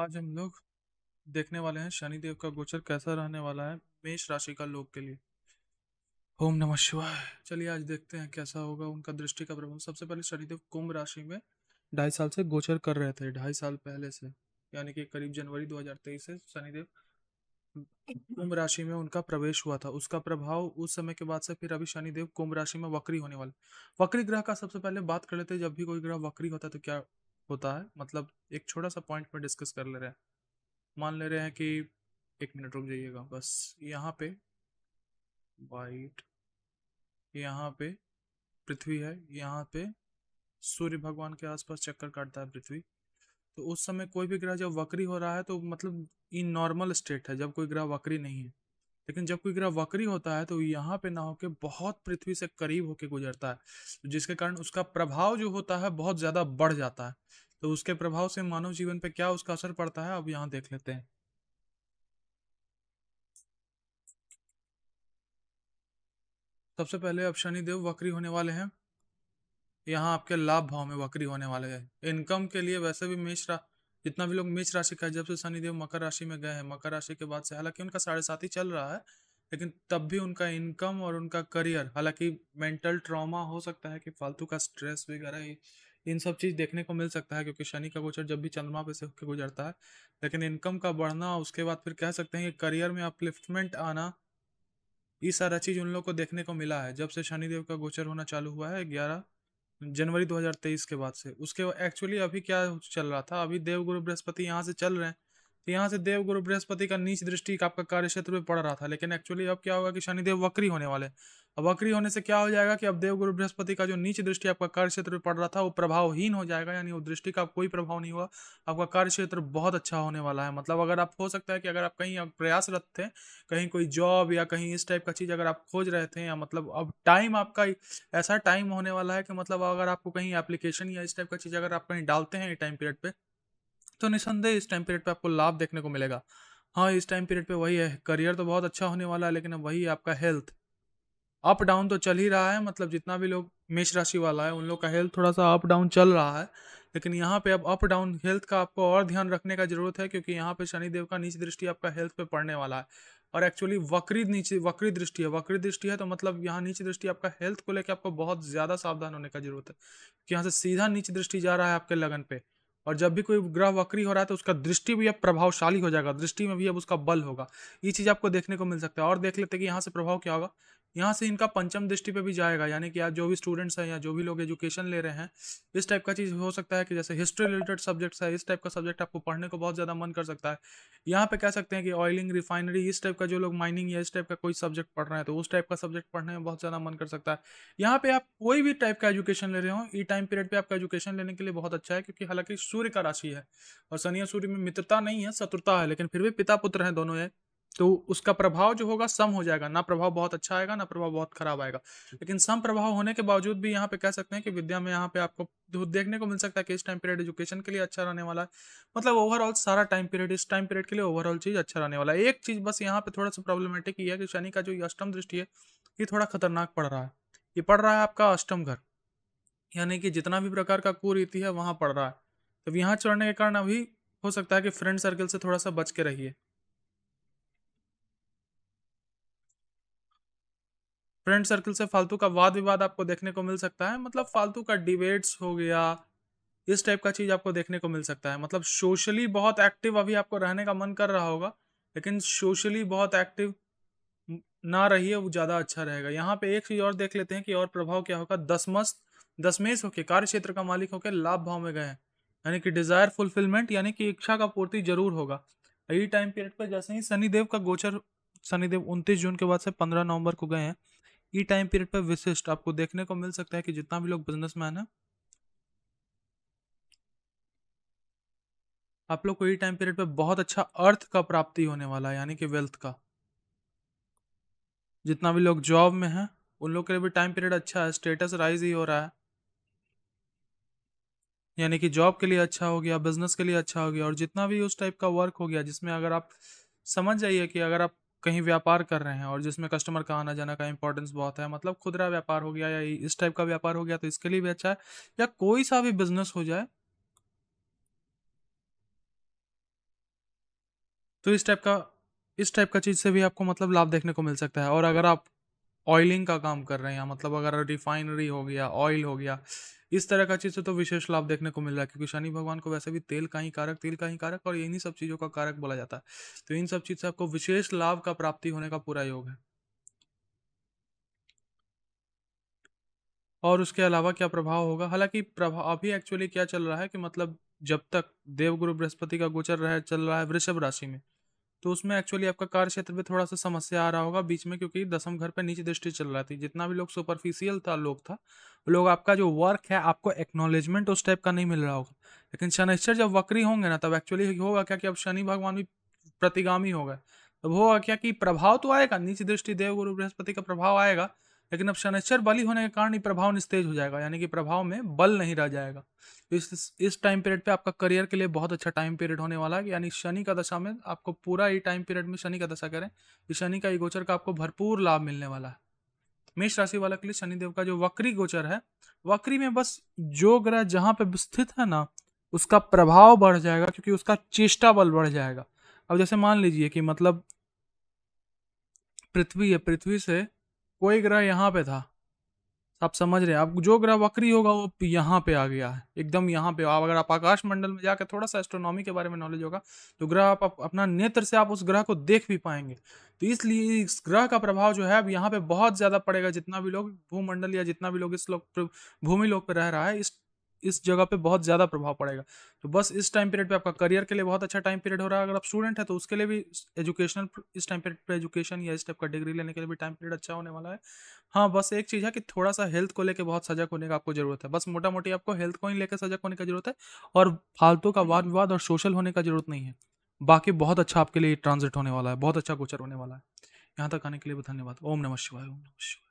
आज हम लोग देखने वाले हैं शनिदेव का गोचर कैसा रहने वाला है मेष राशि का लोग के लिए ओम नमः शिवाय चलिए आज देखते हैं कैसा होगा उनका दृष्टि का प्रभाव सबसे पहले शनिदेव कुंभ राशि में ढाई साल से गोचर कर रहे थे ढाई साल पहले से यानी कि करीब जनवरी 2023 से शनिदेव कुंभ राशि में उनका प्रवेश हुआ था उसका प्रभाव उस समय के बाद से फिर अभी शनिदेव कुंभ राशि में वक्री होने वाले वक्री ग्रह का सबसे पहले बात कर लेते हैं जब भी कोई ग्रह वक्री होता है तो क्या होता है मतलब एक छोटा सा पॉइंट में डिस्कस कर ले रहे हैं मान ले रहे हैं कि एक मिनट रुक जाइएगा बस यहाँ पे वाइट यहाँ पे पृथ्वी है यहाँ पे सूर्य भगवान के आसपास चक्कर काटता है पृथ्वी तो उस समय कोई भी ग्रह जब वक्री हो रहा है तो मतलब इन नॉर्मल स्टेट है जब कोई ग्रह वक्री नहीं है लेकिन जब कोई ग्रह वक्री होता है तो यहाँ पे ना होके बहुत पृथ्वी से करीब होके गुजरता है तो जिसके कारण उसका प्रभाव जो होता है बहुत ज़्यादा बढ़ जाता है तो उसके प्रभाव से मानव जीवन पे क्या उसका असर पड़ता है अब यहाँ देख लेते हैं सबसे पहले अब शनिदेव वक्री होने वाले हैं यहाँ आपके लाभ भाव में वक्री होने वाले हैं इनकम के लिए वैसे भी मेष राशि जितना भी लोग मेष राशि का है जब से शनिदेव मकर राशि में गए हैं मकर राशि के बाद से हालांकि उनका साढ़े साथ ही चल रहा है लेकिन तब भी उनका इनकम और उनका करियर हालांकि मेंटल ट्रॉमा हो सकता है कि फालतू का स्ट्रेस वगैरह इन सब चीज़ देखने को मिल सकता है क्योंकि शनि का गोचर जब भी चंद्रमा पे से होकर गुजरता है लेकिन इनकम का बढ़ना उसके बाद फिर कह सकते हैं कि करियर में अपलिफ्टमेंट आना ये सारा चीज़ उन लोग को देखने को मिला है जब से शनिदेव का गोचर होना चालू हुआ है ग्यारह जनवरी 2023 के बाद से उसके एक्चुअली अभी क्या चल रहा था अभी देवगुरु बृहस्पति यहाँ से चल रहे हैं तो यहाँ से देव गुरु बृहस्पति का नीच दृष्टि आपका कार्य क्षेत्र में पड़ रहा था लेकिन एक्चुअली अब क्या होगा कि शनिदेव वक्री होने वाले अब वक्री होने से क्या हो जाएगा कि अब देव गुरु बृहस्पति का जो नीच दृष्टि आपका कार्य क्षेत्र में पड़ रहा था वो प्रभावहीन हो जाएगा यानी वो दृष्टि का कोई प्रभाव नहीं हुआ आपका कार्य क्षेत्र बहुत अच्छा होने वाला है मतलब अगर आप हो सकता है कि अगर आप कहीं प्रयासरत थे कहीं कोई जॉब या कहीं इस टाइप का चीज़ अगर आप खोज रहे थे या मतलब अब टाइम आपका ऐसा टाइम होने वाला है कि मतलब अगर आपको कहीं एप्लीकेशन या इस टाइप का चीज़ अगर आप कहीं डालते हैं टाइम पीरियड पर तो निसंदेह इस टाइम पीरियड पे आपको लाभ देखने को मिलेगा हाँ इस टाइम पीरियड पे वही है करियर तो बहुत अच्छा होने वाला है लेकिन वही वही आपका हेल्थ अप डाउन तो चल ही रहा है मतलब जितना भी लोग मेष राशि वाला है उन लोग का हेल्थ थोड़ा सा अप डाउन चल रहा है लेकिन यहाँ पे अब अप डाउन हेल्थ का आपको और ध्यान रखने का जरूरत है क्योंकि यहाँ पे शनिदेव का नीच दृष्टि आपका हेल्थ पे पड़ने वाला है और एक्चुअली वक्री नीचे वक्री दृष्टि है वक्री दृष्टि है तो मतलब यहाँ नीचे दृष्टि आपका हेल्थ को लेकर आपको बहुत ज़्यादा सावधान होने का जरूरत है कि यहाँ से सीधा नीचे दृष्टि जा रहा है आपके लगन पे और जब भी कोई ग्रह वक्री हो रहा है तो उसका दृष्टि भी अब प्रभावशाली हो जाएगा दृष्टि में भी अब उसका बल होगा ये चीज़ आपको देखने को मिल सकता है और देख लेते हैं कि यहाँ से प्रभाव क्या होगा यहाँ से इनका पंचम दृष्टि पे भी जाएगा यानी कि आज जो भी स्टूडेंट्स हैं या जो भी लोग एजुकेशन ले रहे हैं इस टाइप का चीज़ हो सकता है कि जैसे हिस्ट्री रिलेटेड सब्जेक्ट्स है इस टाइप का सब्जेक्ट आपको पढ़ने को बहुत ज़्यादा मन कर सकता है यहाँ पे कह सकते हैं कि ऑयलिंग रिफाइनरी इस टाइप का जो लोग माइनिंग या इस टाइप का कोई सब्जेक्ट पढ़ रहे हैं तो उस टाइप का सब्जेक्ट पढ़ने में बहुत ज़्यादा मन कर सकता है यहाँ पे आप कोई भी टाइप का एजुकेशन ले रहे हो ई टाइम पीरियड पर आपका एजुकेशन लेने के लिए बहुत अच्छा है क्योंकि हालांकि सूर्य का राशि है और शनि और सूर्य में मित्रता नहीं है शत्रुता है लेकिन फिर भी पिता पुत्र हैं दोनों एक तो उसका प्रभाव जो होगा सम हो जाएगा ना प्रभाव बहुत अच्छा आएगा ना प्रभाव बहुत खराब आएगा लेकिन सम प्रभाव होने के बावजूद भी यहाँ पे कह सकते हैं कि विद्या में यहाँ पे आपको देखने को मिल सकता है कि इस टाइम पीरियड एजुकेशन के लिए अच्छा रहने वाला है मतलब ओवरऑल सारा टाइम पीरियड इस टाइम पीरियड के लिए ओवरऑल चीज अच्छा रहने वाला है एक चीज बस यहाँ पे थोड़ा सा प्रॉब्लमेटिक ये है कि शनि का जो अष्टम दृष्टि है ये थोड़ा खतरनाक पड़ रहा है ये पड़ रहा है आपका अष्टम घर यानी कि जितना भी प्रकार का कुरीति है वहाँ पड़ रहा है तब यहाँ चढ़ने के कारण अभी हो सकता है कि फ्रेंड सर्कल से थोड़ा सा बच के रहिए फ्रेंड सर्कल से फालतू का वाद विवाद आपको देखने को मिल सकता है मतलब फालतू का डिबेट्स हो गया इस टाइप का चीज़ आपको देखने को मिल सकता है मतलब सोशली बहुत एक्टिव अभी आपको रहने का मन कर रहा होगा लेकिन सोशली बहुत एक्टिव ना रहिए वो ज़्यादा अच्छा रहेगा यहाँ पे एक चीज़ और देख लेते हैं कि और प्रभाव क्या होगा दसमस्त दसमेश होके कार्य क्षेत्र का मालिक होकर लाभ भाव में गए हैं यानी कि डिज़ायर फुलफिलमेंट यानी कि इच्छा का पूर्ति जरूर होगा यही टाइम पीरियड पर जैसे ही शनिदेव का गोचर शनिदेव उनतीस जून के बाद से पंद्रह नवंबर को गए हैं ये टाइम पीरियड पर विशिष्ट आपको देखने को मिल सकता है कि जितना भी लोग बिजनेसमैन है आप लोग को ये टाइम पीरियड पर बहुत अच्छा अर्थ का प्राप्ति होने वाला है यानी कि वेल्थ का जितना भी लोग जॉब में हैं उन लोग के लिए भी टाइम पीरियड अच्छा है स्टेटस राइज ही हो रहा है यानी कि जॉब के लिए अच्छा हो गया बिजनेस के लिए अच्छा हो गया और जितना भी उस टाइप का वर्क हो गया जिसमें अगर आप समझ जाइए कि अगर आप कहीं व्यापार कर रहे हैं और जिसमें कस्टमर का आना जाना का इंपॉर्टेंस बहुत है मतलब खुदरा व्यापार हो गया या इस टाइप का व्यापार हो गया तो इसके लिए भी अच्छा है या कोई सा भी बिजनेस हो जाए तो इस टाइप का इस टाइप का चीज़ से भी आपको मतलब लाभ देखने को मिल सकता है और अगर आप ऑयलिंग का काम कर रहे हैं मतलब अगर रिफाइनरी हो गया ऑयल हो गया इस तरह का चीज़ से तो विशेष लाभ देखने को मिल रहा है क्योंकि शनि भगवान को वैसे भी तेल का ही कारक तेल का ही कारक और इन्हीं सब चीज़ों का कारक बोला जाता है तो इन सब चीज़ से आपको विशेष लाभ का प्राप्ति होने का पूरा योग है और उसके अलावा क्या प्रभाव होगा हालांकि प्रभाव अभी एक्चुअली क्या चल रहा है कि मतलब जब तक देवगुरु बृहस्पति का गोचर रह चल रहा है वृषभ राशि में तो उसमें एक्चुअली आपका कार्य क्षेत्र में थोड़ा सा समस्या आ रहा होगा बीच में क्योंकि दसम घर पे नीचे दृष्टि चल रहा थी जितना भी लोग सुपरफिशियल था लोग था लोग आपका जो वर्क है आपको एक्नोलेजमेंट उस टाइप का नहीं मिल रहा होगा लेकिन शनिश्चर जब वक्री होंगे ना तब एक्चुअली होगा क्या कि अब शनि भगवान भी प्रतिगामी होगा तब होगा क्या कि प्रभाव तो आएगा नीचे दृष्टि देव गुरु बृहस्पति का प्रभाव आएगा लेकिन अब शनिश्चर बली होने के कारण ये प्रभाव निस्तेज हो जाएगा यानी कि प्रभाव में बल नहीं रह जाएगा तो इस इस टाइम पीरियड पे आपका करियर के लिए बहुत अच्छा टाइम पीरियड होने वाला है यानी शनि का दशा में आपको पूरा ये टाइम पीरियड में शनि का दशा करें कि शनि का ये गोचर का आपको भरपूर लाभ मिलने वाला है मेष राशि वाला के लिए शनिदेव का जो वक्री गोचर है वक्री में बस जो ग्रह जहाँ पे स्थित है ना उसका प्रभाव बढ़ जाएगा क्योंकि उसका चेष्टा बल बढ़ जाएगा अब जैसे मान लीजिए कि मतलब पृथ्वी है पृथ्वी से कोई ग्रह यहाँ पे था आप समझ रहे हैं आप जो ग्रह वक्री होगा वो यहाँ पे आ गया है एकदम यहाँ पे आप अगर आप आकाश मंडल में जाकर थोड़ा सा एस्ट्रोनॉमी के बारे में नॉलेज होगा तो ग्रह आप, अपना नेत्र से आप उस ग्रह को देख भी पाएंगे तो इसलिए इस ग्रह का प्रभाव जो है अब यहाँ पे बहुत ज़्यादा पड़ेगा जितना भी लोग भूमंडल या जितना भी लोग इस लोग भूमि लोग पर रह रहा है इस इस जगह पे बहुत ज़्यादा प्रभाव पड़ेगा तो बस इस टाइम पीरियड पे आपका करियर के लिए बहुत अच्छा टाइम पीरियड हो रहा है अगर आप स्टूडेंट है तो उसके लिए भी एजुकेशनल इस टाइम पीरियड पर एजुकेशन या इस टाइप का डिग्री लेने के लिए भी टाइम पीरियड अच्छा होने वाला है हाँ बस एक चीज़ है कि थोड़ा सा हेल्थ को लेकर बहुत सजग होने का आपको जरूरत है बस मोटा मोटी आपको हेल्थ को ही लेकर सजग होने का जरूरत है और फालतू का वाद विवाद और सोशल होने का जरूरत नहीं है बाकी बहुत अच्छा आपके लिए ट्रांजिट होने वाला है बहुत अच्छा गोचर होने वाला है यहाँ तक आने के लिए धन्यवाद ओम नमः शिवाय ओम नमः शिवाय